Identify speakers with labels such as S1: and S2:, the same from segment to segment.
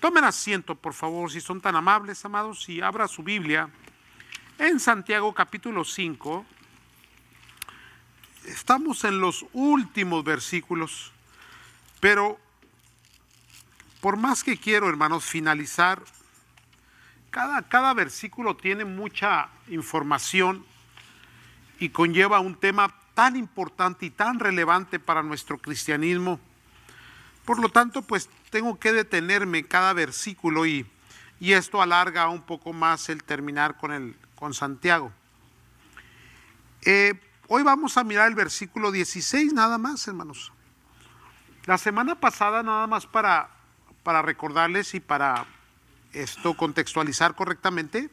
S1: Tomen asiento, por favor, si son tan amables, amados, y abra su Biblia en Santiago capítulo 5. Estamos en los últimos versículos, pero por más que quiero, hermanos, finalizar, cada, cada versículo tiene mucha información y conlleva un tema tan importante y tan relevante para nuestro cristianismo. Por lo tanto, pues tengo que detenerme cada versículo y, esto alarga un poco más el terminar con, el, con Santiago. Eh, hoy vamos a mirar el versículo 16 nada más, hermanos. La semana pasada nada más para, para recordarles y para esto contextualizar correctamente,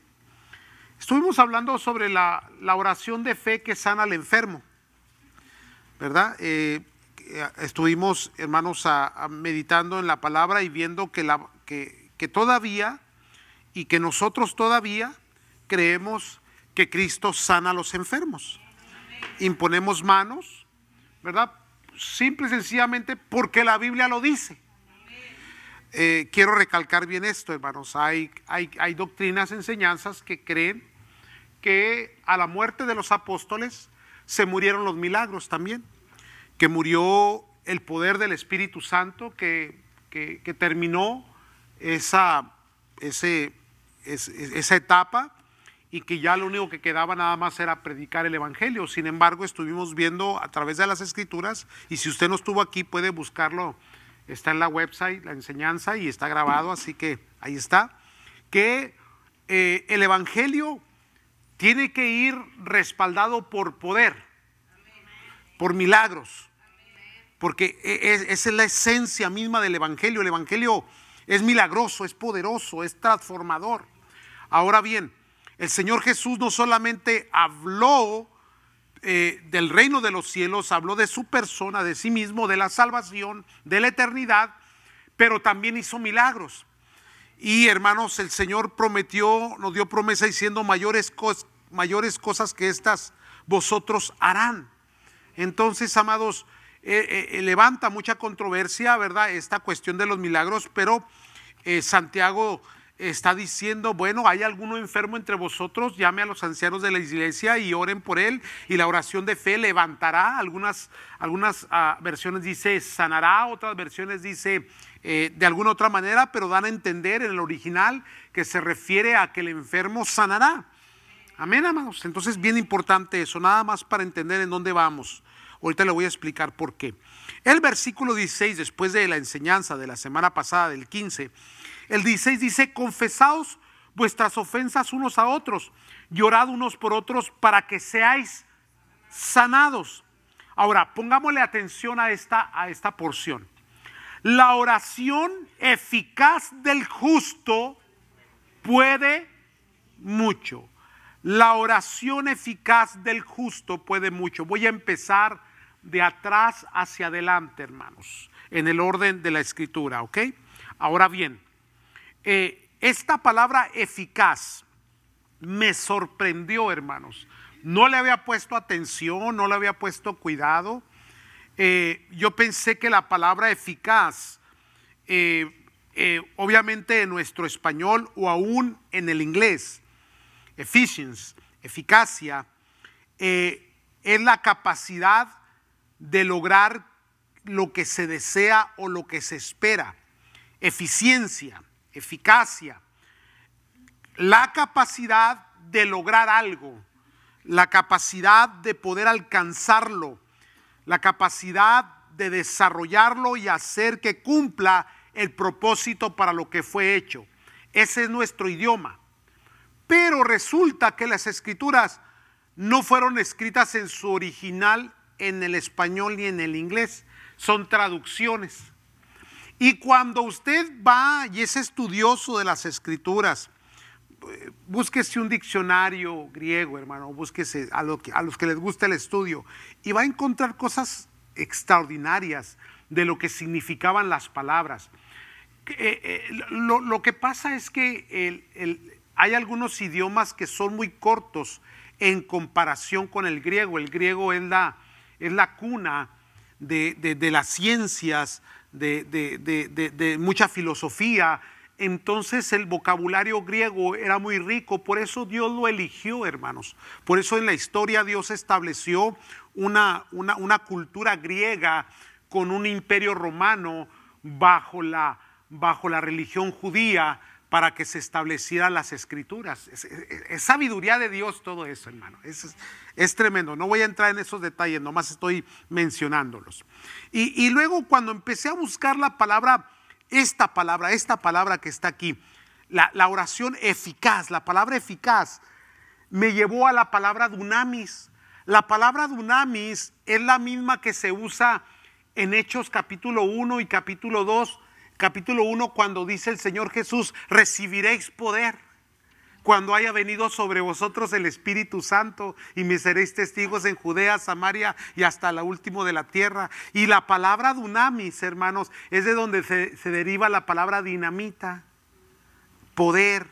S1: estuvimos hablando sobre la, oración de fe que sana al enfermo, ¿verdad? Eh, eh, estuvimos, hermanos, a, meditando en la palabra y viendo que, la, que, todavía y que nosotros todavía creemos que Cristo sana a los enfermos. Imponemos manos, ¿verdad? Simple y sencillamente porque la Biblia lo dice. Eh, quiero recalcar bien esto, hermanos. hay, hay doctrinas, enseñanzas que creen que a la muerte de los apóstoles se murieron los milagros también que murió el poder del Espíritu Santo, que, terminó esa, esa etapa y que ya lo único que quedaba nada más era predicar el Evangelio. Sin embargo, estuvimos viendo a través de las escrituras y si usted no estuvo aquí puede buscarlo. Está en la website, la enseñanza y está grabado, así que ahí está. Que eh, el Evangelio tiene que ir respaldado por poder por milagros. Porque e, e, esa es la esencia misma del Evangelio. El Evangelio es milagroso, es poderoso, es transformador. Ahora bien, el Señor Jesús no solamente habló eh, del reino de los cielos, habló de su persona, de sí mismo, de la salvación, de la eternidad, pero también hizo milagros. Y hermanos, el Señor prometió, nos dio promesa diciendo mayores, mayores cosas que estas vosotros harán. Entonces, amados, eh, eh, levanta mucha controversia, ¿verdad? Esta cuestión de los milagros, pero eh, Santiago está diciendo, bueno, hay alguno enfermo entre vosotros, llame a los ancianos de la iglesia y oren por él, y la oración de fe levantará, algunas, algunas ah, versiones dice sanará, otras versiones dice de alguna otra manera, pero dan a entender en el original que se refiere a que el enfermo sanará. Amén, amados. Entonces, bien importante eso, nada más para entender en dónde vamos. Ahorita le voy a explicar por qué. El versículo 16, después de la enseñanza de la semana pasada, del 15, el 16 dice, confesaos vuestras ofensas unos a otros, llorad unos por otros para que seáis sanados. Ahora, pongámosle atención a esta, a esta porción. La oración eficaz del justo puede mucho. La oración eficaz del justo puede mucho. Voy a empezar de atrás hacia adelante, hermanos, en el orden de la escritura, ¿ok? Ahora bien, eh, esta palabra eficaz me sorprendió, hermanos. No le había puesto atención, no le había puesto cuidado. Eh, yo pensé que la palabra eficaz, eh, obviamente en nuestro español o aún en el inglés, Eficiencia, eficacia, eh, es la capacidad de lograr lo que se desea o lo que se espera. Eficiencia, eficacia, la capacidad de lograr algo, la capacidad de poder alcanzarlo, la capacidad de desarrollarlo y hacer que cumpla el propósito para lo que fue hecho. Ese es nuestro idioma. Pero resulta que las escrituras no fueron escritas en su original en el español ni en el inglés, son traducciones. Y cuando usted va y es estudioso de las escrituras, eh, búsquese un diccionario griego, hermano, búsquese a, los que les gusta el estudio, y va a encontrar cosas extraordinarias de lo que significaban las palabras. Eh, eh, lo, que pasa es que el, hay algunos idiomas que son muy cortos en comparación con el griego. El griego es la, es la cuna de, las ciencias, de, mucha filosofía. Entonces el vocabulario griego era muy rico, por eso Dios lo eligió, hermanos. Por eso en la historia Dios estableció una, cultura griega con un imperio romano bajo la religión judía para que se establecieran las escrituras. Es, sabiduría de Dios todo eso, hermano. Es, es, tremendo. No voy a entrar en esos detalles, nomás estoy mencionándolos. Y, luego cuando empecé a buscar la palabra, esta palabra, esta palabra que está aquí, la, la oración eficaz, la palabra eficaz, me llevó a la palabra dunamis. La palabra dunamis es la misma que se usa en Hechos capítulo 1 y capítulo 2 capítulo 1 cuando dice el Señor Jesús, recibiréis poder cuando haya venido sobre vosotros el Espíritu Santo y me seréis testigos en Judea, Samaria y hasta la última de la tierra. Y la palabra dunamis, hermanos, es de donde se, se deriva la palabra dinamita, poder,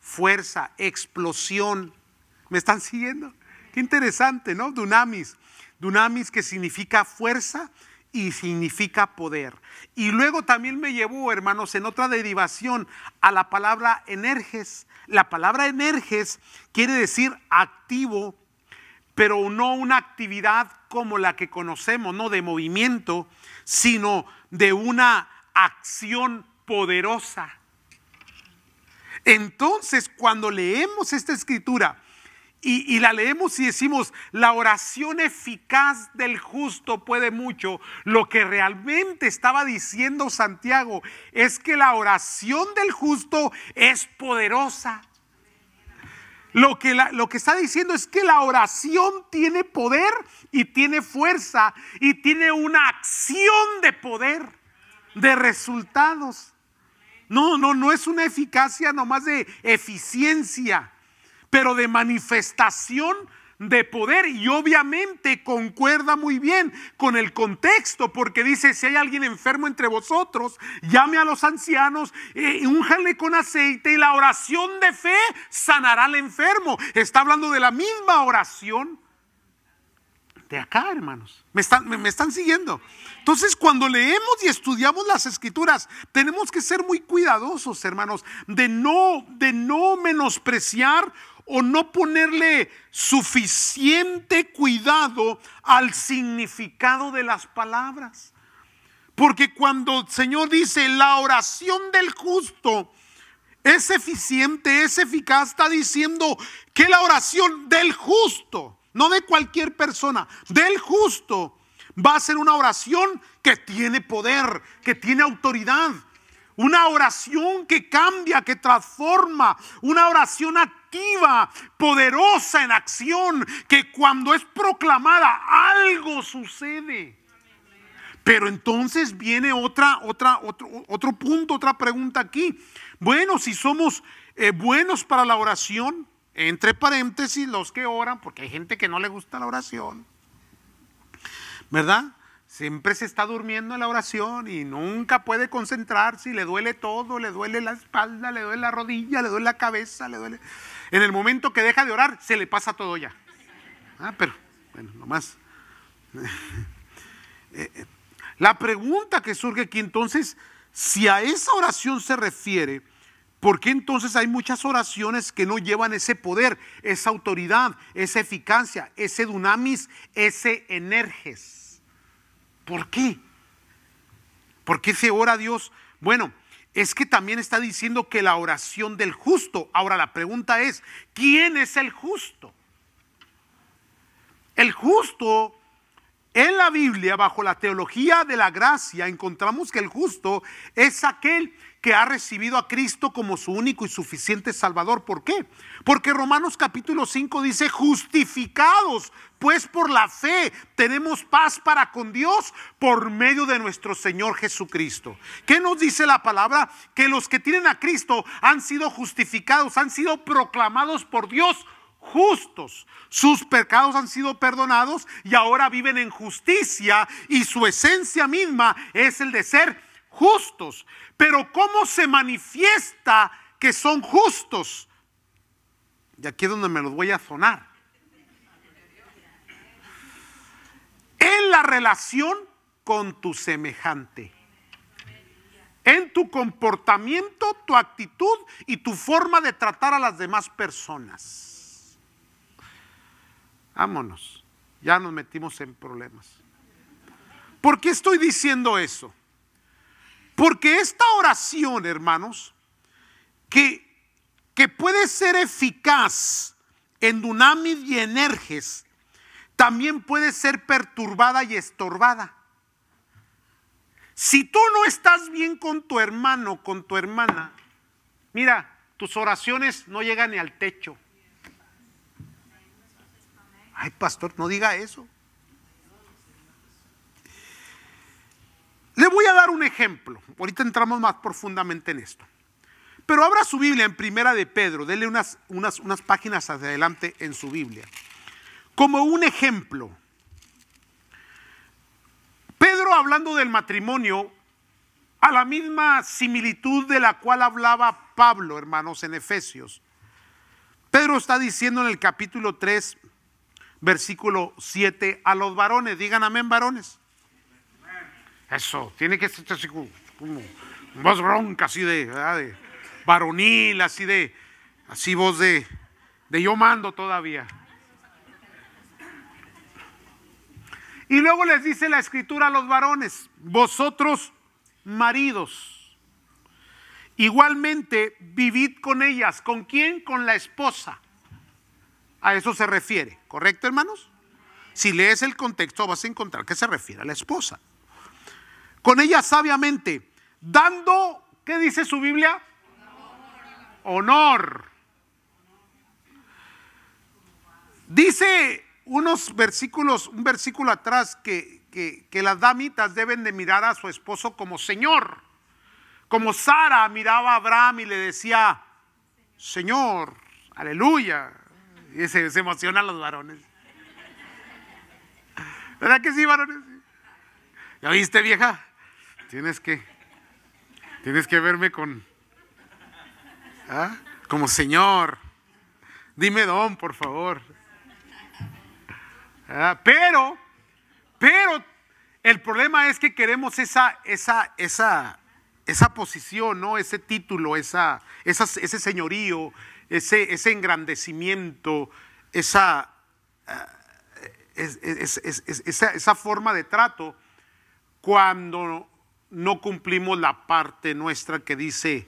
S1: fuerza, explosión. ¿Me están siguiendo? Qué interesante, ¿no? Dunamis. Dunamis que significa fuerza y significa poder. Y luego también me llevó, hermanos, en otra derivación a la palabra energes. La palabra energes quiere decir activo, pero no una actividad como la que conocemos, no de movimiento, sino de una acción poderosa. Entonces, cuando leemos esta escritura y, la leemos y decimos, la oración eficaz del justo puede mucho. Lo que realmente estaba diciendo Santiago es que la oración del justo es poderosa. Lo que, lo que está diciendo es que la oración tiene poder y tiene fuerza y tiene una acción de poder, de resultados. No, no, no es una eficacia nomás de eficiencia pero de manifestación de poder y obviamente concuerda muy bien con el contexto porque dice si hay alguien enfermo entre vosotros llame a los ancianos eh, y con aceite y la oración de fe sanará al enfermo está hablando de la misma oración de acá hermanos me están, están siguiendo entonces, cuando leemos y estudiamos las escrituras, tenemos que ser muy cuidadosos, hermanos, de no, de no menospreciar o no ponerle suficiente cuidado al significado de las palabras. Porque cuando el Señor dice la oración del justo es eficiente, es eficaz, está diciendo que la oración del justo, no de cualquier persona, del justo, va a ser una oración que tiene poder, que tiene autoridad. Una oración que cambia, que transforma. Una oración a poderosa en acción, que cuando es proclamada algo sucede. Pero entonces viene otra, otra, otro, otro punto, otra pregunta aquí. Bueno, si somos eh, buenos para la oración, entre paréntesis, los que oran, porque hay gente que no le gusta la oración, ¿verdad? Siempre se está durmiendo en la oración y nunca puede concentrarse y le duele todo, le duele la espalda, le duele la rodilla, le duele la cabeza, le duele... En el momento que deja de orar, se le pasa todo ya. Ah, pero, bueno, nomás. Eh, eh, la pregunta que surge aquí entonces, si a esa oración se refiere, ¿por qué entonces hay muchas oraciones que no llevan ese poder, esa autoridad, esa eficacia, ese dunamis, ese energes? ¿Por qué? ¿Por qué se ora a Dios? Bueno, es que también está diciendo que la oración del justo. Ahora la pregunta es, ¿quién es el justo? El justo en la Biblia, bajo la teología de la gracia, encontramos que el justo es aquel que ha recibido a Cristo como su único y suficiente Salvador. ¿Por qué? Porque Romanos capítulo 5 dice, justificados pues por la fe tenemos paz para con Dios por medio de nuestro Señor Jesucristo. ¿Qué nos dice la palabra? Que los que tienen a Cristo han sido justificados, han sido proclamados por Dios justos. Sus pecados han sido perdonados y ahora viven en justicia y su esencia misma es el de ser justos. Pero ¿cómo se manifiesta que son justos? Y aquí es donde me los voy a sonar. En la relación con tu semejante. En tu comportamiento, tu actitud y tu forma de tratar a las demás personas. Vámonos. Ya nos metimos en problemas. ¿Por qué estoy diciendo eso? Porque esta oración, hermanos, que, que puede ser eficaz en Dunamid y en también puede ser perturbada y estorbada. Si tú no estás bien con tu hermano, con tu hermana, mira, tus oraciones no llegan ni al techo. Ay, pastor, no diga eso. Le voy a dar un ejemplo. Ahorita entramos más profundamente en esto. Pero abra su Biblia en Primera de Pedro. Dele unas, unas, unas páginas hacia adelante en su Biblia. Como un ejemplo. Pedro hablando del matrimonio a la misma similitud de la cual hablaba Pablo, hermanos, en Efesios. Pedro está diciendo en el capítulo 3, versículo 7 a los varones. Digan amén, varones. Eso, tiene que ser así como, voz bronca, así de, de, varonil, así de, así voz de, de yo mando todavía. Y luego les dice la escritura a los varones, vosotros maridos, igualmente vivid con ellas. ¿Con quién? Con la esposa. A eso se refiere, ¿correcto, hermanos? Si lees el contexto vas a encontrar que se refiere a la esposa. Con ella sabiamente, dando, ¿qué dice su Biblia? Honor. Dice unos versículos, un versículo atrás, que, las damitas deben de mirar a su esposo como Señor. Como Sara miraba a Abraham y le decía, Señor, aleluya. Y se, emociona emocionan los varones. ¿Verdad que sí, varones? ¿Ya viste, vieja? Tienes que, tienes que verme con, ¿ah? como señor. Dime don, por favor. ¿Ah? Pero, pero el problema es que queremos esa, esa, esa, esa posición, ¿no? Ese título, esa, ese señorío, ese, engrandecimiento, eh, esa, esa, forma de trato cuando no cumplimos la parte nuestra que dice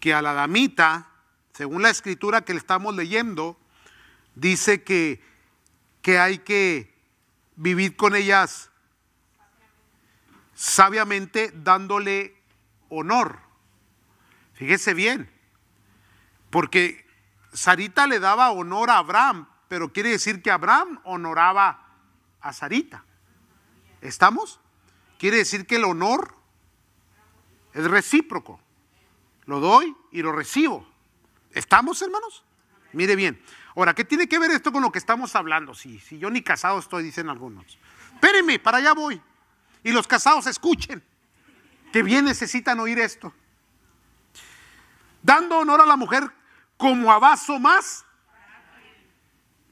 S1: que a la damita, según la escritura que le estamos leyendo, dice que, que hay que vivir con ellas sabiamente dándole honor. Fíjese bien, porque Sarita le daba honor a Abraham, pero quiere decir que Abraham honoraba a Sarita. ¿Estamos? Quiere decir que el honor es recíproco. Lo doy y lo recibo. ¿Estamos, hermanos? Mire bien. Ahora, ¿qué tiene que ver esto con lo que estamos hablando? Si, si yo ni casado estoy, dicen algunos. Espérenme, para allá voy. Y los casados escuchen, que bien necesitan oír esto. Dando honor a la mujer como a más,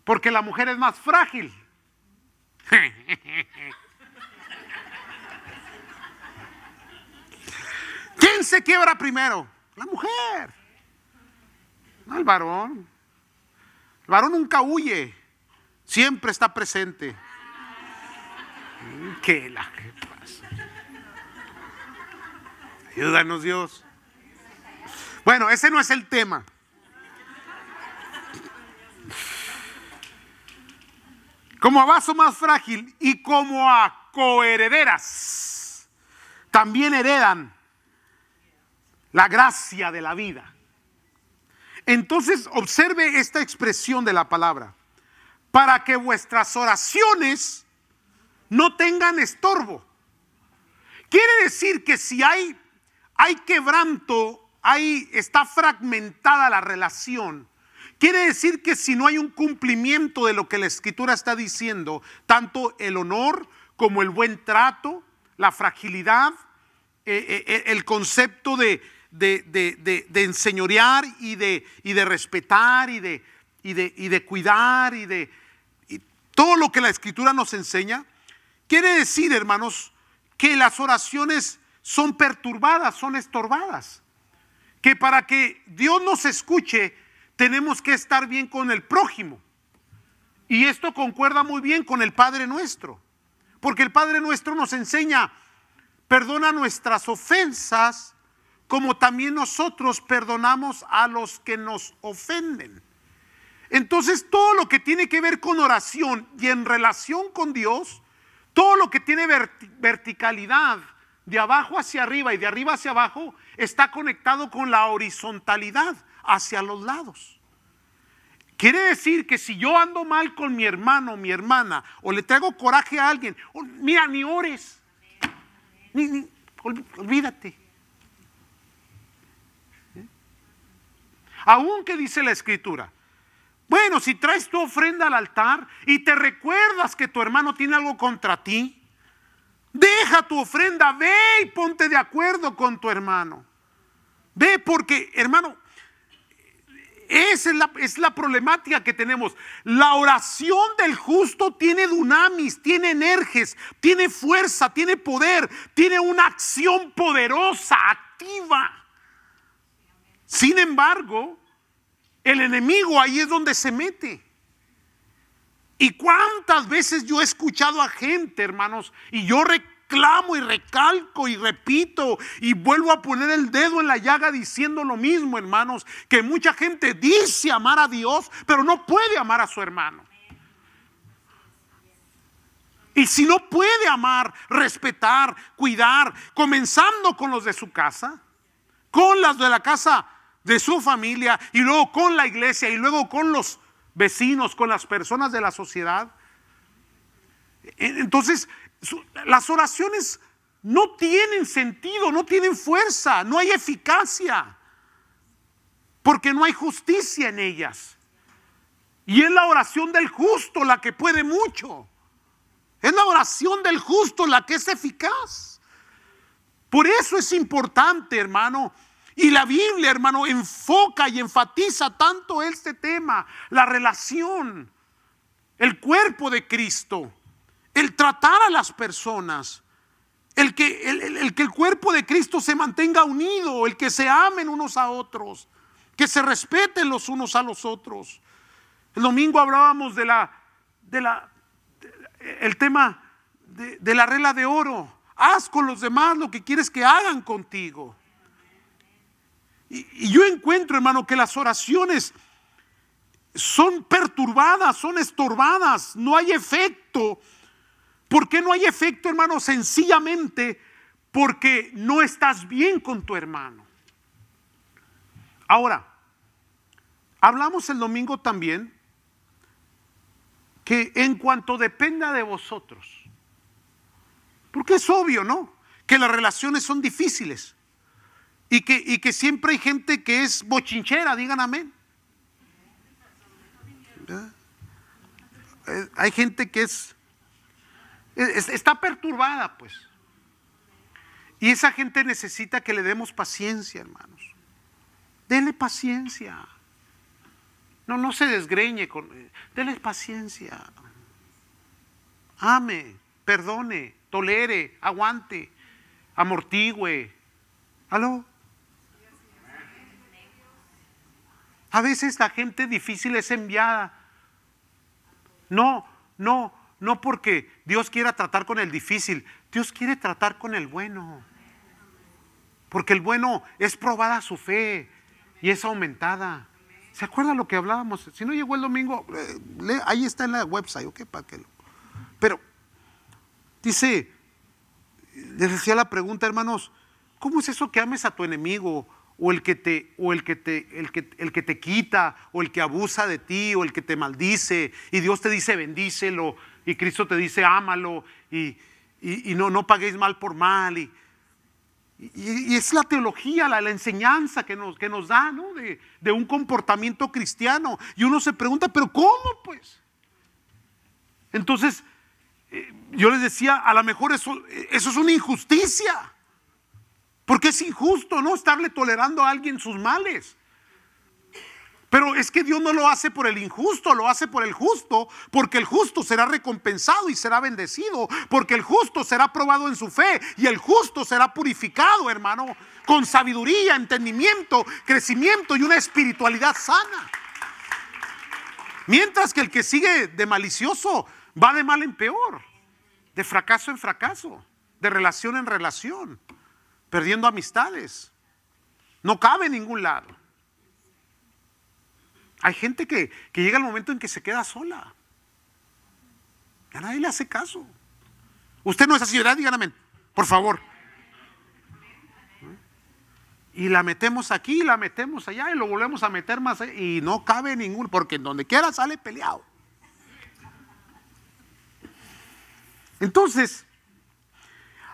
S1: porque la mujer es más frágil. ¿Quién se quiebra primero? La mujer. No el varón. El varón nunca huye, siempre está presente. ¿Qué Ayúdanos Dios. Bueno, ese no es el tema. como a vaso más frágil y como a coherederas, también heredan la gracia de la vida. Entonces observe esta expresión de la palabra, para que vuestras oraciones no tengan estorbo. Quiere decir que si hay, hay quebranto, hay, está fragmentada la relación, Quiere decir que si no hay un cumplimiento de lo que la escritura está diciendo, tanto el honor como el buen trato, la fragilidad, eh, eh, eh, el concepto de, enseñorear y, de, respetar y de, cuidar y de todo lo que la escritura nos enseña, quiere decir, hermanos, que las oraciones son perturbadas, son estorbadas. Que para que Dios nos escuche, tenemos que estar bien con el prójimo. Y esto concuerda muy bien con el Padre nuestro, porque el Padre nuestro nos enseña, perdona nuestras ofensas como también nosotros perdonamos a los que nos ofenden. Entonces todo lo que tiene que ver con oración y en relación con Dios, todo lo que tiene verticalidad de abajo hacia arriba y de arriba hacia abajo, está conectado con la horizontalidad hacia los lados. Quiere decir que si yo ando mal con mi hermano, o mi hermana, o le traigo coraje a alguien, mira, ni ores, ni, olvídate. ¿Eh? Aunque dice la escritura, bueno, si traes tu ofrenda al altar y te recuerdas que tu hermano tiene algo contra ti, deja tu ofrenda, ve y ponte de acuerdo con tu hermano. Ve porque, hermano, esa es la, problemática que tenemos. La oración del justo tiene dunamis, tiene energes, tiene fuerza, tiene poder, tiene una acción poderosa, activa. Sin embargo, el enemigo ahí es donde se mete. Y cuántas veces yo he escuchado a gente, hermanos, y yo recuerdo clamo y recalco y repito y vuelvo a poner el dedo en la llaga diciendo lo mismo, hermanos, que mucha gente dice amar a Dios, pero no puede amar a su hermano. Y si no puede amar, respetar, cuidar, comenzando con los de su casa, con las de la casa de su familia y luego con la iglesia y luego con los vecinos, con las personas de la sociedad, entonces las oraciones no tienen sentido, no tienen fuerza, no hay eficacia, porque no hay justicia en ellas. Y es la oración del justo la que puede mucho. Es la oración del justo la que es eficaz. Por eso es importante, hermano. Y la Biblia, hermano, enfoca y enfatiza tanto este tema, la relación, el cuerpo de Cristo el tratar a las personas, el que el, que el cuerpo de Cristo se mantenga unido, el que se amen unos a otros, que se respeten los unos a los otros. El domingo hablábamos de la, de la, el tema de, la regla de oro. Haz con los demás lo que quieres que hagan contigo. y yo encuentro, hermano, que las oraciones son perturbadas, son estorbadas, no hay efecto ¿Por qué no hay efecto, hermano? Sencillamente porque no estás bien con tu hermano. Ahora, hablamos el domingo también que en cuanto dependa de vosotros, porque es obvio, ¿no? Que las relaciones son difíciles y que, y que siempre hay gente que es bochinchera, digan amén. Eh, hay gente que es Está perturbada, pues. Y esa gente necesita que le demos paciencia, hermanos. Dele paciencia. No, no se desgreñe con. Eh, dele paciencia. Ame, perdone, tolere, aguante, amortigüe. ¿Aló? A veces la gente difícil es enviada. No, no, no porque Dios quiera tratar con el difícil, Dios quiere tratar con el bueno. Porque el bueno es probada su fe y es aumentada. ¿Se acuerda lo que hablábamos? Si no llegó el domingo, eh, ahí está en la website, ¿ok? que Pero dice, les decía la pregunta, hermanos, ¿cómo es eso que ames a tu enemigo? o el que te o el que te el que, el que te quita o el que abusa de ti o el que te maldice y Dios te dice bendícelo y Cristo te dice, ámalo y, no, no paguéis mal por mal. Y, y, es la teología, la, enseñanza que nos, que nos da ¿no? de, un comportamiento cristiano. Y uno se pregunta, pero ¿cómo pues? Entonces, eh, yo les decía, a lo mejor eso, eso es una injusticia. Porque es injusto, ¿no? Estarle tolerando a alguien sus males. Pero es que Dios no lo hace por el injusto, lo hace por el justo, porque el justo será recompensado y será bendecido, porque el justo será probado en su fe y el justo será purificado, hermano, con sabiduría, entendimiento, crecimiento y una espiritualidad sana. Mientras que el que sigue de malicioso va de mal en peor, de fracaso en fracaso, de relación en relación, perdiendo amistades. No cabe en ningún lado. Hay gente que, llega el momento en que se queda sola. Ya nadie le hace caso. Usted no es así, ¿verdad? Díganme, por favor. Y la metemos aquí, la metemos allá, y lo volvemos a meter más allá, y no cabe ninguno, porque en donde quiera sale peleado. Entonces,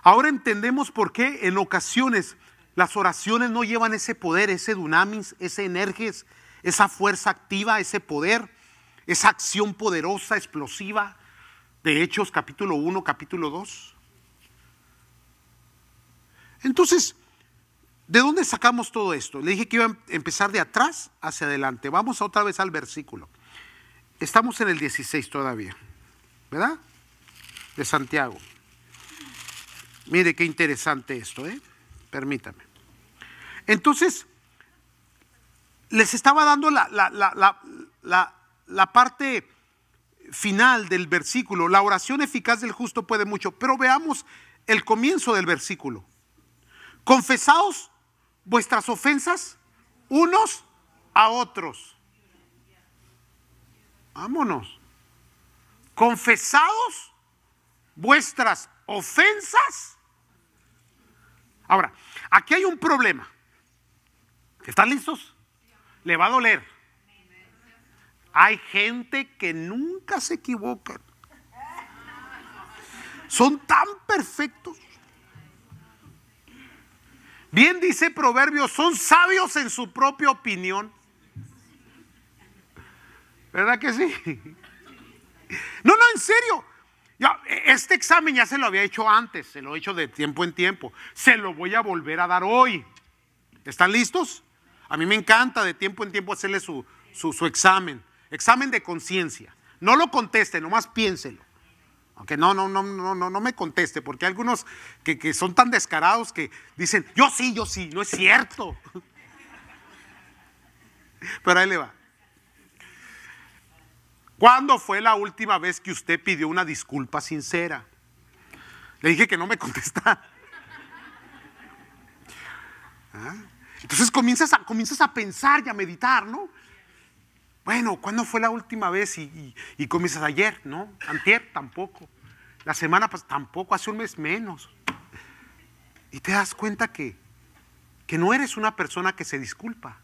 S1: ahora entendemos por qué en ocasiones las oraciones no llevan ese poder, ese dunamis, ese energes, esa fuerza activa, ese poder, esa acción poderosa, explosiva de Hechos capítulo 1, capítulo 2. Entonces, ¿de dónde sacamos todo esto? Le dije que iba a empezar de atrás hacia adelante. Vamos otra vez al versículo. Estamos en el 16 todavía, ¿verdad? De Santiago. Mire qué interesante esto, ¿eh? Permítame. Entonces, les estaba dando la, parte final del versículo. La oración eficaz del justo puede mucho, pero veamos el comienzo del versículo. Confesaos vuestras ofensas unos a otros. Vámonos. Confesados vuestras ofensas. Ahora, aquí hay un problema. ¿Están listos? Le va a doler. Hay gente que nunca se equivoca. Son tan perfectos. Bien dice Proverbios, son sabios en su propia opinión. ¿Verdad que sí? No, no, en serio. este examen ya se lo había hecho antes, se lo he hecho de tiempo en tiempo. Se lo voy a volver a dar hoy. ¿Están listos? A mí me encanta de tiempo en tiempo hacerle su, examen, examen de conciencia. No lo conteste, nomás piénselo. Aunque no, no, no, no, no, no me conteste, porque hay algunos que, que son tan descarados que dicen, yo sí, yo sí, no es cierto. Pero ahí le va. ¿Cuándo fue la última vez que usted pidió una disculpa sincera? Le dije que no me contesta. ¿Ah? Entonces comienzas a, comienzas a pensar y a meditar, ¿no? Bueno, ¿cuándo fue la última vez? Y, comienzas ayer, ¿no? Antier tampoco. La semana pasada? tampoco, hace un mes menos. Y te das cuenta que, que no eres una persona que se disculpa.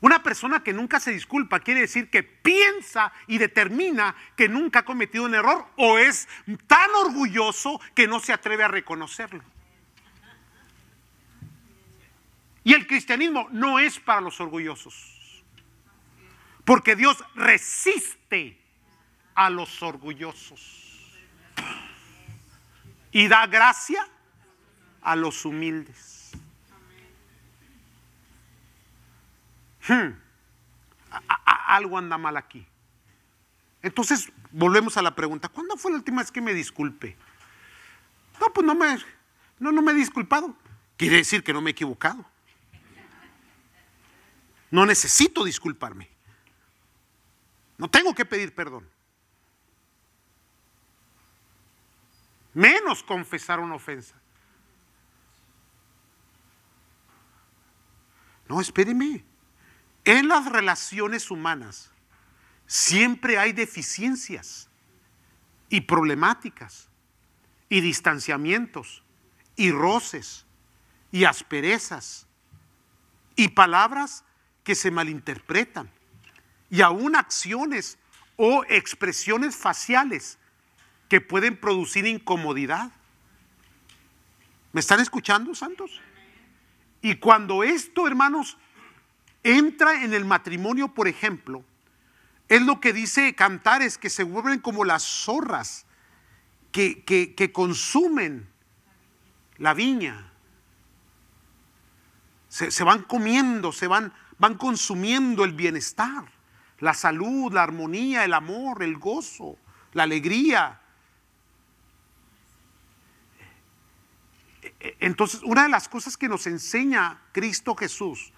S1: Una persona que nunca se disculpa quiere decir que piensa y determina que nunca ha cometido un error o es tan orgulloso que no se atreve a reconocerlo. Y el cristianismo no es para los orgullosos. Porque Dios resiste a los orgullosos. Y da gracia a los humildes. Hmm. algo anda mal aquí. Entonces, volvemos a la pregunta. ¿Cuándo fue la última vez que me disculpe? No, pues no me, no, no me he disculpado. Quiere decir que no me he equivocado. No necesito disculparme. No tengo que pedir perdón. Menos confesar una ofensa. No, espéreme. En las relaciones humanas siempre hay deficiencias y problemáticas y distanciamientos y roces y asperezas y palabras que se malinterpretan y aún acciones o expresiones faciales que pueden producir incomodidad. ¿Me están escuchando, santos? Y cuando esto, hermanos, entra en el matrimonio, por ejemplo, es lo que dice Cantares, que se vuelven como las zorras que, consumen la viña. se van comiendo, se van van consumiendo el bienestar, la salud, la armonía, el amor, el gozo, la alegría. E, e, entonces, una de las cosas que nos enseña Cristo Jesús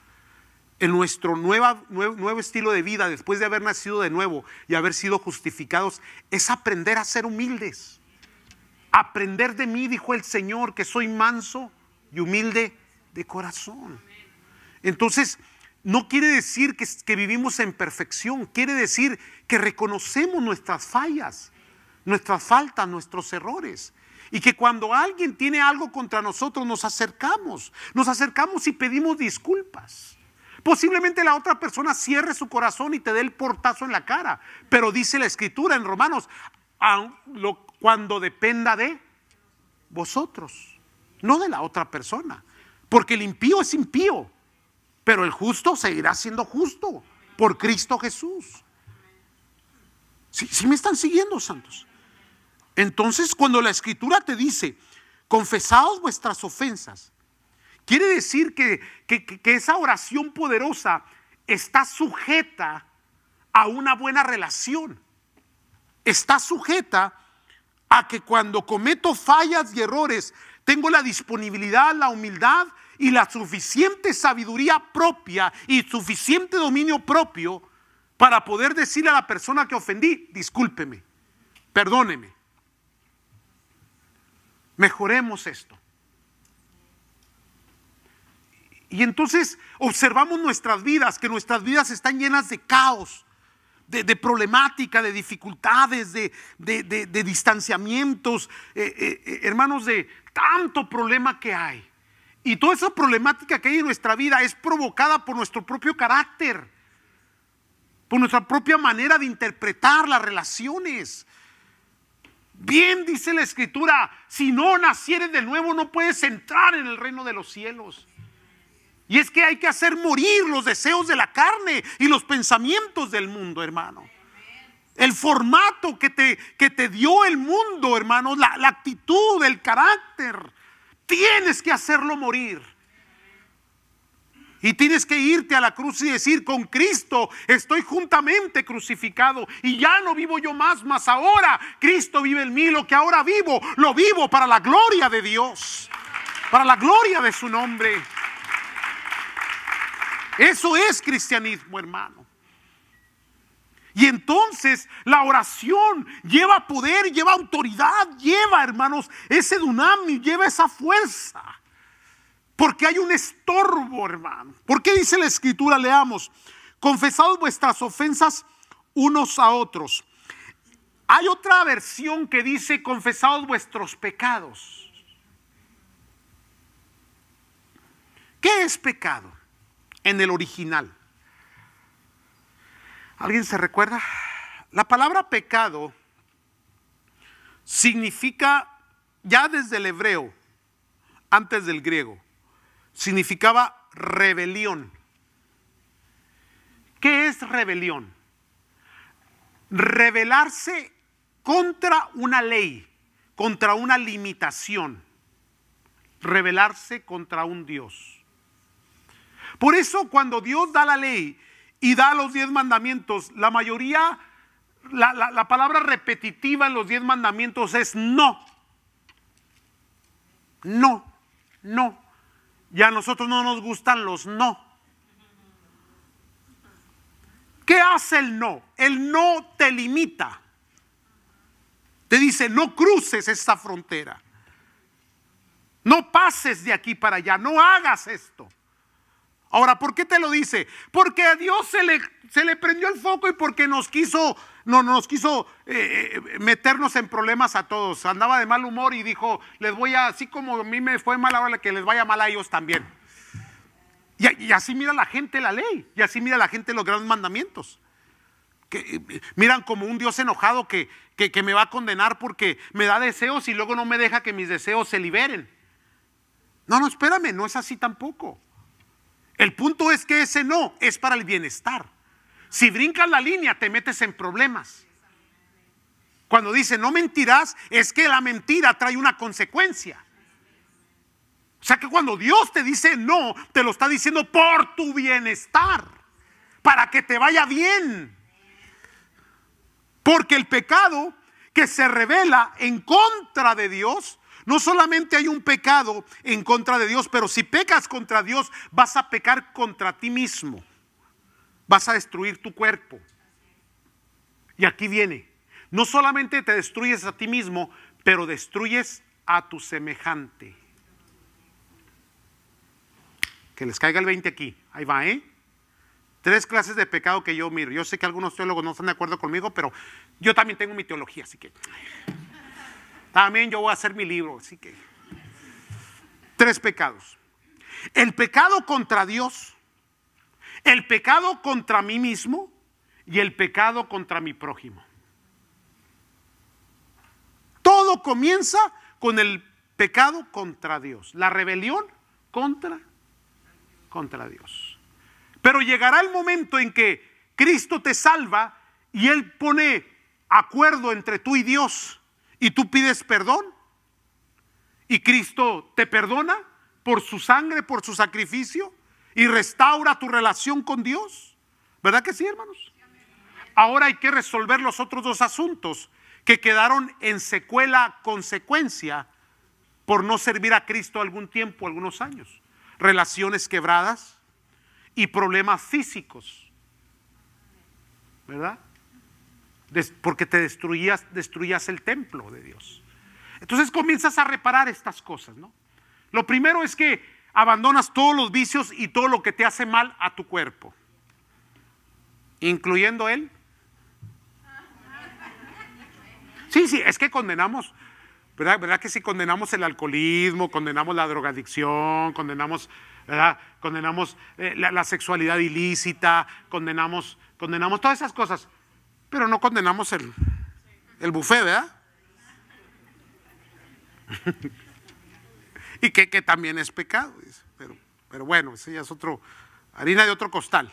S1: en nuestro nuevo, nuevo, estilo de vida, después de haber nacido de nuevo y haber sido justificados, es aprender a ser humildes. Aprender de mí, dijo el Señor, que soy manso y humilde de corazón. Entonces, no quiere decir que, vivimos en perfección, quiere decir que reconocemos nuestras fallas, nuestras faltas, nuestros errores. Y que cuando alguien tiene algo contra nosotros nos acercamos, nos acercamos y pedimos disculpas. Posiblemente la otra persona cierre su corazón y te dé el portazo en la cara, pero dice la escritura en Romanos, cuando dependa de vosotros, no de la otra persona, porque el impío es impío, pero el justo seguirá siendo justo por Cristo Jesús. Si me están siguiendo, santos. Entonces, cuando la escritura te dice, confesaos vuestras ofensas, quiere decir que, que esa oración poderosa está sujeta a una buena relación. Está sujeta a que cuando cometo fallas y errores, tengo la disponibilidad, la humildad y la suficiente sabiduría propia y suficiente dominio propio para poder decirle a la persona que ofendí, discúlpeme, perdóneme. Mejoremos esto. Y entonces observamos nuestras vidas, que nuestras vidas están llenas de caos, de, problemática, de dificultades, de, distanciamientos, eh, eh, eh, hermanos, de tanto problema que hay. Y toda esa problemática que hay en nuestra vida es provocada por nuestro propio carácter, por nuestra propia manera de interpretar las relaciones. Bien dice la escritura, si no nacieres de nuevo no puedes entrar en el reino de los cielos. Y es que hay que hacer morir los deseos de la carne y los pensamientos del mundo, hermano. El formato que te, que te dio el mundo, hermano, la, la actitud, el carácter tienes que hacerlo morir. Y tienes que irte a la cruz y decir, con Cristo estoy juntamente crucificado y ya no vivo yo más, mas ahora Cristo vive en mí. Lo que ahora vivo, lo vivo para la gloria de Dios, para la gloria de su nombre. Eso es cristianismo, hermano. Y entonces la oración lleva poder, lleva autoridad, lleva, hermanos, ese dunami, lleva esa fuerza. Porque hay un estorbo, hermano. ¿Por qué dice la escritura? Leamos, confesad vuestras ofensas unos a otros. Hay otra versión que dice, confesad vuestros pecados. ¿Qué es pecado en el original? ¿Alguien se recuerda? La palabra pecado significa, ya desde el hebreo, antes del griego, significaba rebelión. ¿Qué es rebelión? Rebelarse contra una ley, contra una limitación. Rebelarse contra un Dios. Por eso cuando Dios da la ley, y da los diez mandamientos. La mayoría, la, palabra repetitiva en los diez mandamientos es no. No, no. Y a nosotros no nos gustan los no. ¿Qué hace el no? El no te limita. Te dice, no cruces esta frontera. No pases de aquí para allá. No hagas esto. Ahora, ¿por qué te lo dice? Porque a Dios se le, se le prendió el foco y porque nos quiso, no, nos quiso eh, eh, meternos en problemas a todos. Andaba de mal humor y dijo, les voy a, así como a mí me fue mal, ahora que les vaya mal a ellos también. Y, así mira la gente la ley, y así mira la gente los grandes mandamientos. Eh, miran como un Dios enojado que, que, que me va a condenar porque me da deseos y luego no me deja que mis deseos se liberen. No, no, espérame, no es así tampoco. El punto es que ese no es para el bienestar. Si brincas la línea, te metes en problemas. Cuando dice no mentirás, es que la mentira trae una consecuencia. O sea que cuando Dios te dice no, te lo está diciendo por tu bienestar, para que te vaya bien. Porque el pecado que se revela en contra de Dios no solamente hay un pecado en contra de Dios, pero si pecas contra Dios vas a pecar contra ti mismo. Vas a destruir tu cuerpo. Y aquí viene. No solamente te destruyes a ti mismo, pero destruyes a tu semejante. Que les caiga el 20 aquí. Ahí va, ¿eh? Tres clases de pecado que yo miro. Yo sé que algunos teólogos no están de acuerdo conmigo, pero yo también tengo mi teología, así que... Amén, yo voy a hacer mi libro. Así que. Tres pecados. El pecado contra Dios, el pecado contra mí mismo y el pecado contra mi prójimo. Todo comienza con el pecado contra Dios, la rebelión contra contra Dios. Pero llegará el momento en que Cristo te salva y él pone acuerdo entre tú y Dios y tú pides perdón y Cristo te perdona por su sangre, por su sacrificio y restaura tu relación con Dios. ¿Verdad que sí, hermanos? Ahora hay que resolver los otros dos asuntos que quedaron en secuela, consecuencia, por no servir a Cristo algún tiempo, algunos años. Relaciones quebradas y problemas físicos. ¿Verdad? porque te destruías, destruías el templo de Dios. Entonces comienzas a reparar estas cosas, ¿no? Lo primero es que abandonas todos los vicios y todo lo que te hace mal a tu cuerpo, incluyendo él. Sí, sí, es que condenamos, ¿verdad? ¿Verdad que si condenamos el alcoholismo, condenamos la drogadicción, condenamos, Condenamos eh, la, la, sexualidad ilícita, condenamos, condenamos todas esas cosas. Pero no condenamos el, el buffet, ¿verdad? y que, que, también es pecado. Pero, pero bueno, esa ya es otro, harina de otro costal.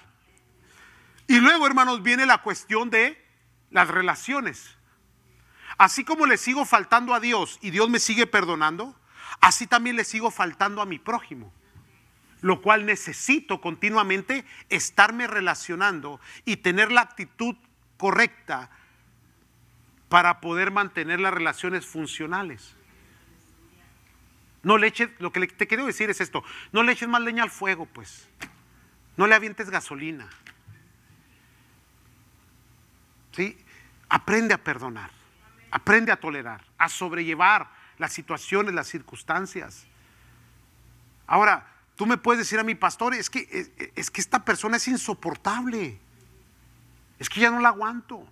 S1: Y luego, hermanos, viene la cuestión de las relaciones. Así como le sigo faltando a Dios y Dios me sigue perdonando, así también le sigo faltando a mi prójimo. Lo cual necesito continuamente estarme relacionando y tener la actitud correcta para poder mantener las relaciones funcionales. No le eches, lo que te quiero decir es esto, no le eches más leña al fuego, pues. No le avientes gasolina. ¿Sí? Aprende a perdonar, aprende a tolerar, a sobrellevar las situaciones, las circunstancias. Ahora, tú me puedes decir a mi pastor, es que, es que esta persona es insoportable. Es que ya no la aguanto.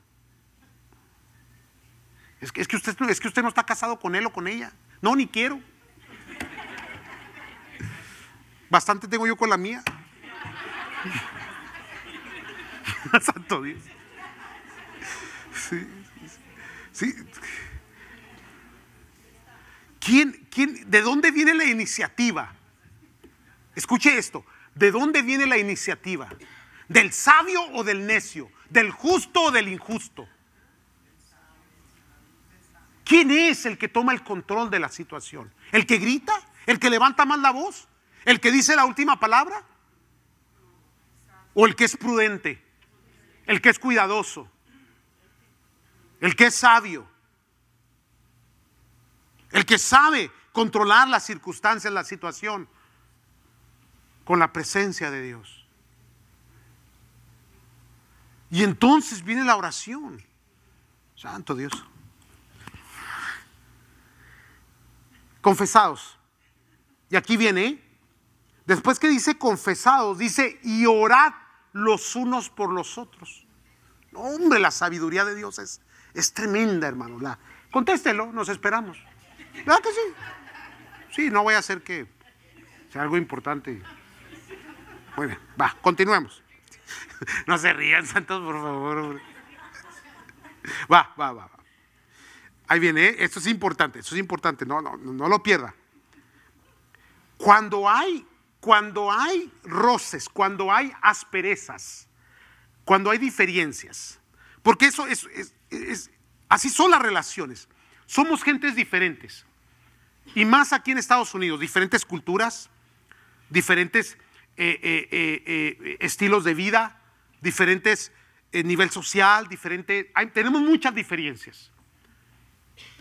S1: Es que, es que, usted, es que usted no está casado con él o con ella. No, ni quiero. Bastante tengo yo con la mía. Santo Dios. Sí, sí. ¿Quién, quién, de dónde viene la iniciativa? Escuche esto. ¿De dónde viene la iniciativa? del sabio o del necio, del justo o del injusto. ¿Quién es el que toma el control de la situación? ¿El que grita? ¿El que levanta más la voz? ¿El que dice la última palabra? ¿O el que es prudente? ¿El que es cuidadoso? ¿El que es sabio? ¿El que sabe controlar las circunstancias, la situación? Con la presencia de Dios. Y entonces viene la oración. Santo Dios. Confesados. Y aquí viene, después que dice confesados, dice y orad los unos por los otros. Hombre, la sabiduría de Dios es, es tremenda, hermano. La, contéstelo, nos esperamos. ¿Verdad que sí? Sí, no voy a hacer que sea algo importante. Muy bien, va, continuemos. no se rían, santos, por favor. Va, va, va. Ahí viene, ¿eh? esto es importante, esto es importante, no, no, no lo pierda. Cuando hay, cuando hay roces, cuando hay asperezas, cuando hay diferencias, porque eso es así son las relaciones. Somos gentes diferentes. Y más aquí en Estados Unidos, diferentes culturas, diferentes eh, eh, eh, estilos de vida, diferentes nivel social, diferente. tenemos muchas diferencias.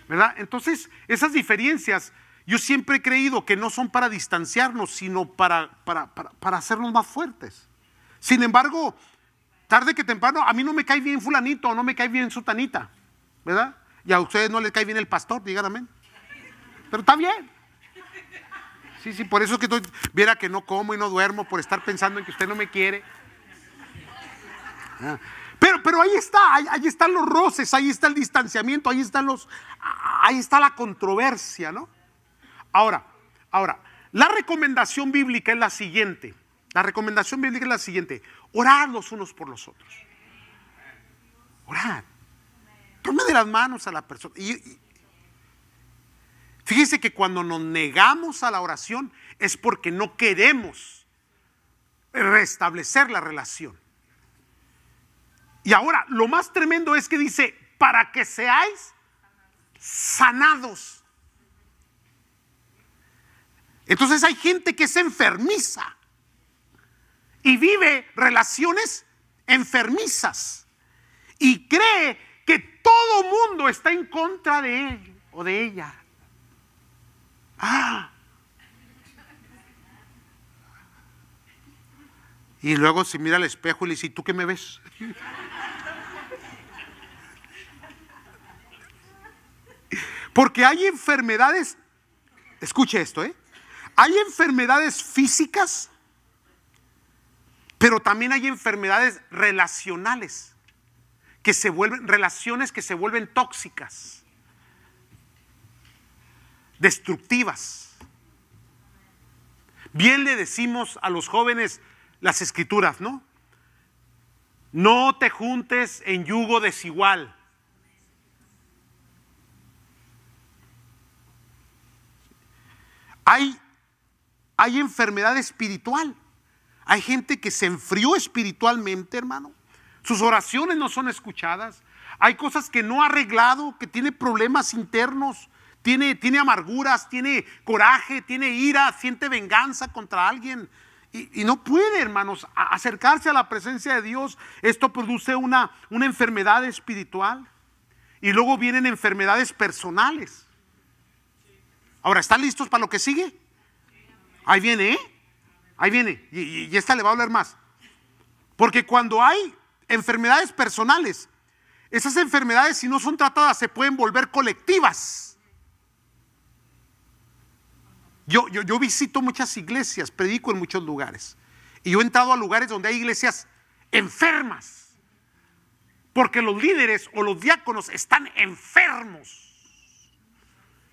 S1: ¿Verdad? Entonces, esas diferencias yo siempre he creído que no son para distanciarnos, sino para, para, hacernos más fuertes. Sin embargo, tarde que temprano, a mí no me cae bien fulanito no me cae bien sutanita, ¿verdad? Y a ustedes no les cae bien el pastor, díganme. Pero está bien. Sí, sí, por eso es que tú viera que no como y no duermo, por estar pensando en que usted no me quiere. Ah, pero, pero ahí está, ahí, están los roces, ahí está el distanciamiento, ahí están los, ahí está la controversia, ¿no? Ahora, ahora, la recomendación bíblica es la siguiente. La recomendación bíblica es la siguiente: orad los unos por los otros. Orad. Tome de las manos a la persona. y, Fíjese que cuando nos negamos a la oración es porque no queremos restablecer la relación. Y ahora, lo más tremendo es que dice, para que seáis sanados. Entonces hay gente que se enfermiza y vive relaciones enfermizas y cree que todo mundo está en contra de él o de ella. Y luego se mira al espejo y le dice, ¿tú qué me ves? Porque hay enfermedades, escuche esto, ¿eh? Hay enfermedades físicas, pero también hay enfermedades relacionales, que se vuelven, relaciones que se vuelven tóxicas destructivas. Bien le decimos a los jóvenes las escrituras, ¿no? No te juntes en yugo desigual. Hay, hay enfermedad espiritual. Hay gente que se enfrió espiritualmente, hermano. Sus oraciones no son escuchadas. Hay cosas que no ha arreglado, que tiene problemas internos tiene, tiene amarguras, tiene coraje, tiene ira, siente venganza contra alguien. Y, no puede, hermanos, acercarse a la presencia de Dios. Esto produce una, una enfermedad espiritual. Y luego vienen enfermedades personales. Ahora, ¿están listos para lo que sigue? Ahí viene, ¿eh? Ahí viene. y esta le va a hablar más. Porque cuando hay enfermedades personales, esas enfermedades, si no son tratadas, se pueden volver colectivas. Yo, yo, visito muchas iglesias, predico en muchos lugares. Y yo he entrado a lugares donde hay iglesias enfermas. Porque los líderes o los diáconos están enfermos.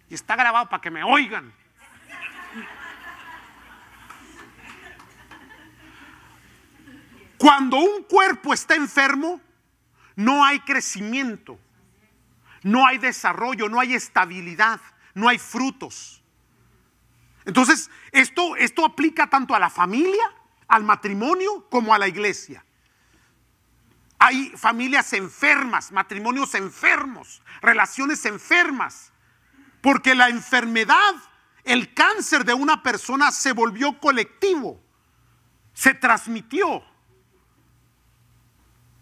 S1: Y está grabado para que me oigan. Cuando un cuerpo está enfermo, no hay crecimiento, no hay desarrollo, no hay estabilidad, no hay frutos. Entonces, esto, esto aplica tanto a la familia, al matrimonio, como a la iglesia. Hay familias enfermas, matrimonios enfermos, relaciones enfermas, porque la enfermedad, el cáncer de una persona se volvió colectivo, se transmitió,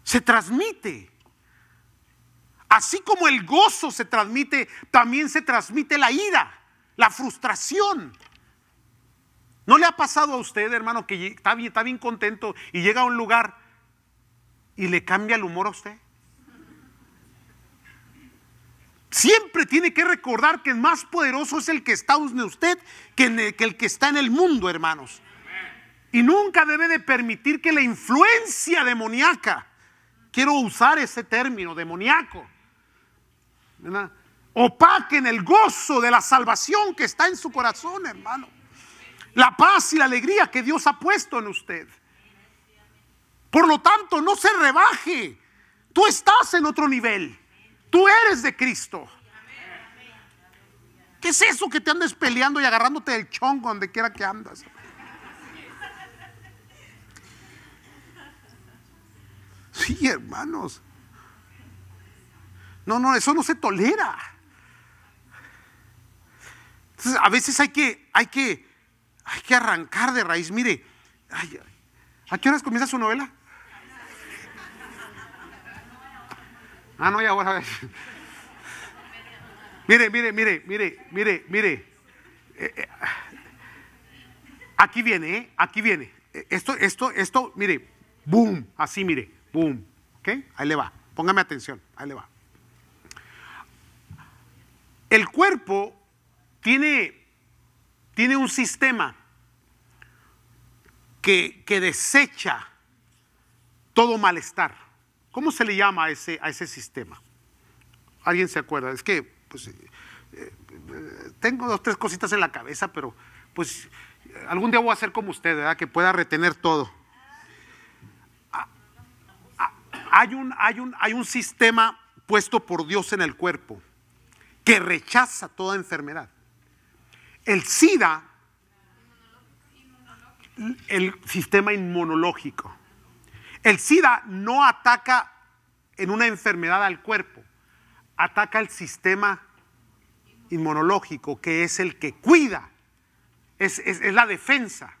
S1: se transmite. Así como el gozo se transmite, también se transmite la ira, la frustración, ¿No le ha pasado a usted, hermano, que está bien, está bien contento y llega a un lugar y le cambia el humor a usted? Siempre tiene que recordar que el más poderoso es el que está en usted que, el que está en el mundo, hermanos. Y nunca debe de permitir que la influencia demoníaca, quiero usar ese término, demoníaco, opaque en el gozo de la salvación que está en su corazón, hermano la paz y la alegría que Dios ha puesto en usted. Por lo tanto, no se rebaje. Tú estás en otro nivel. Tú eres de Cristo. ¿Qué es eso que te andes peleando y agarrándote del chongo donde quiera que andas? Sí, hermanos. No, no, eso no se tolera. Entonces, a veces hay que, hay que hay que arrancar de raíz. Mire, ¿a qué horas comienza su novela? Ah, no, ya voy a ver. mire, mire, mire, mire, mire, mire. Eh, eh, aquí viene, eh, aquí viene. Eh, esto, esto, esto, mire, boom, así, mire, boom. ¿Ok? Ahí le va. Póngame atención, ahí le va. El cuerpo tiene tiene un sistema que, desecha todo malestar. ¿Cómo se le llama a ese, a ese sistema? ¿Alguien se acuerda? Es que pues, eh, eh, tengo dos, tres cositas en la cabeza, pero pues algún día voy a ser como usted, ¿verdad? Que pueda retener todo. Ah, ah, hay, un, hay, un, hay un sistema puesto por Dios en el cuerpo que rechaza toda enfermedad. El SIDA, el sistema inmunológico. El SIDA no ataca en una enfermedad al cuerpo, ataca el sistema inmunológico, que es el que cuida, es, la defensa.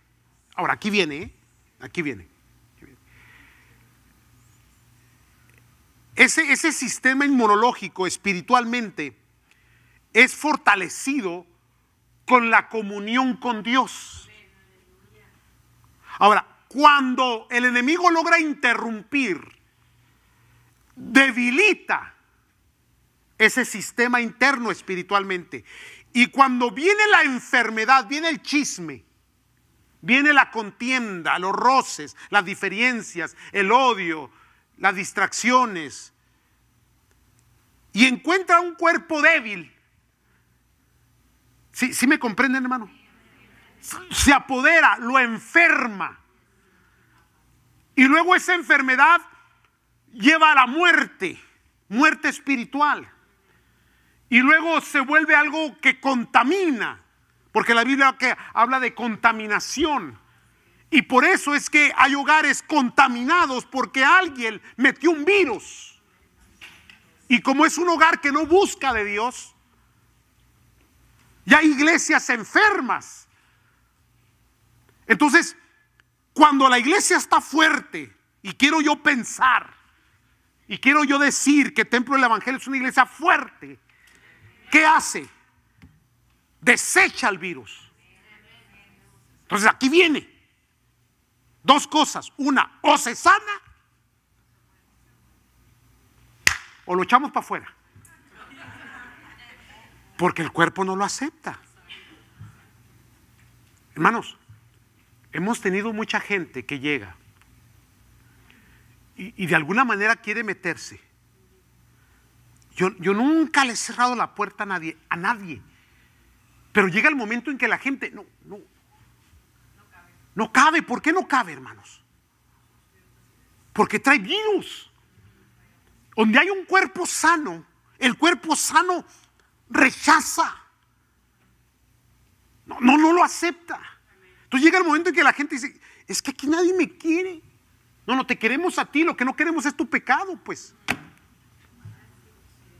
S1: Ahora, ¿eh? aquí viene, aquí viene. Ese, ese sistema inmunológico espiritualmente es fortalecido con la comunión con Dios. Ahora, cuando el enemigo logra interrumpir, debilita ese sistema interno espiritualmente. Y cuando viene la enfermedad, viene el chisme, viene la contienda, los roces, las diferencias, el odio, las distracciones, y encuentra un cuerpo débil, ¿Sí, me comprenden, hermano? Se apodera, lo enferma. Y luego esa enfermedad lleva a la muerte, muerte espiritual. Y luego se vuelve algo que contamina, porque la Biblia que habla de contaminación. Y por eso es que hay hogares contaminados porque alguien metió un virus. Y como es un hogar que no busca de Dios, ya hay iglesias enfermas. Entonces, cuando la iglesia está fuerte, y quiero yo pensar, y quiero yo decir que Templo del Evangelio es una iglesia fuerte, ¿qué hace? Desecha el virus. Entonces aquí viene dos cosas. Una, o se sana o lo echamos para afuera porque el cuerpo no lo acepta. Hermanos, hemos tenido mucha gente que llega y, de alguna manera quiere meterse. Yo, nunca le he cerrado la puerta a nadie, a nadie. Pero llega el momento en que la gente, no, no, no cabe. ¿Por qué no cabe, hermanos? Porque trae virus. Donde hay un cuerpo sano, el cuerpo sano rechaza. No, no, no lo acepta. Entonces llega el momento en que la gente dice, es que aquí nadie me quiere. No, no te queremos a ti, lo que no queremos es tu pecado, pues.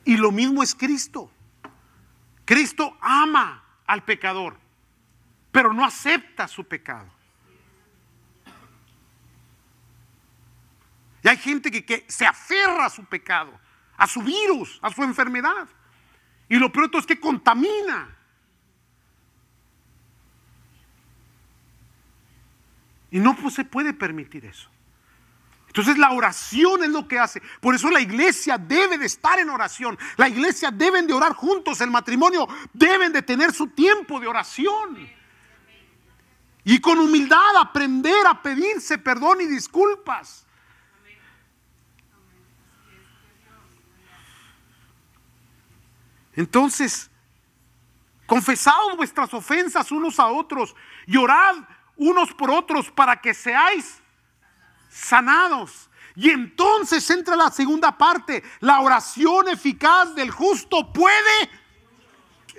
S1: Y lo mismo es Cristo. Cristo ama al pecador, pero no acepta su pecado. Y hay gente que, que se aferra a su pecado, a su virus, a su enfermedad. Y lo pronto es que contamina. Y no pues, se puede permitir eso. Entonces la oración es lo que hace. Por eso la iglesia debe de estar en oración. La iglesia deben de orar juntos. El matrimonio deben de tener su tiempo de oración. Y con humildad aprender a pedirse perdón y disculpas. Entonces, confesad vuestras ofensas unos a otros llorad unos por otros para que seáis sanados. Y entonces entra la segunda parte, la oración eficaz del justo puede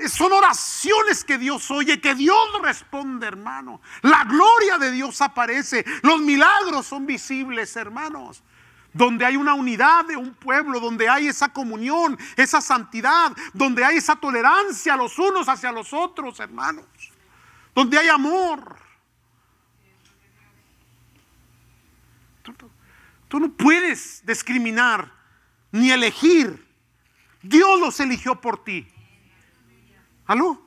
S1: son oraciones que Dios oye, que Dios responde, hermano. La gloria de Dios aparece, los milagros son visibles, hermanos donde hay una unidad de un pueblo, donde hay esa comunión, esa santidad, donde hay esa tolerancia los unos hacia los otros, hermanos, donde hay amor. Tú, no puedes discriminar ni elegir. Dios los eligió por ti. ¿Aló?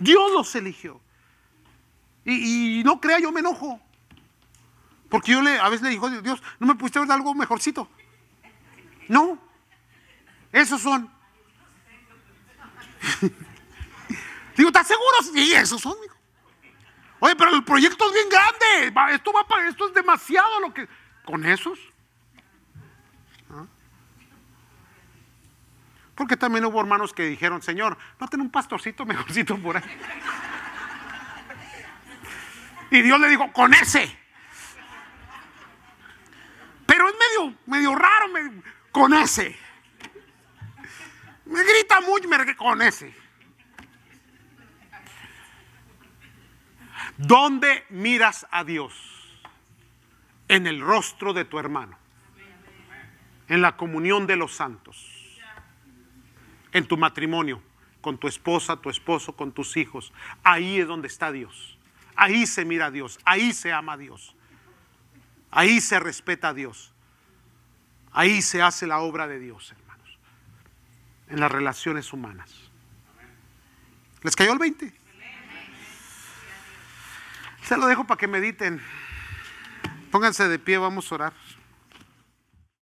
S1: Dios los eligió. y no crea, yo me enojo. Porque yo le, a veces le digo, Dios, ¿no me pudiste ver algo mejorcito? No. Esos son. digo, ¿estás seguro? Sí, esos son. Oye, pero el proyecto es bien grande. Esto, va para, esto es demasiado lo que... ¿Con esos? ¿Ah? Porque también hubo hermanos que dijeron, Señor, no ten un pastorcito mejorcito por ahí. Y Dios le dijo, con ese pero es medio, medio raro con ese. Me grita mucho me, con ese. ¿Dónde miras a Dios? En el rostro de tu hermano. En la comunión de los santos. En tu matrimonio, con tu esposa, tu esposo, con tus hijos. Ahí es donde está Dios. Ahí se mira a Dios. Ahí se ama a Dios. Ahí se respeta a Dios. Ahí se hace la obra de Dios, hermanos, en las relaciones humanas. ¿Les cayó el 20? Se lo dejo para que mediten. Pónganse de pie, vamos a orar.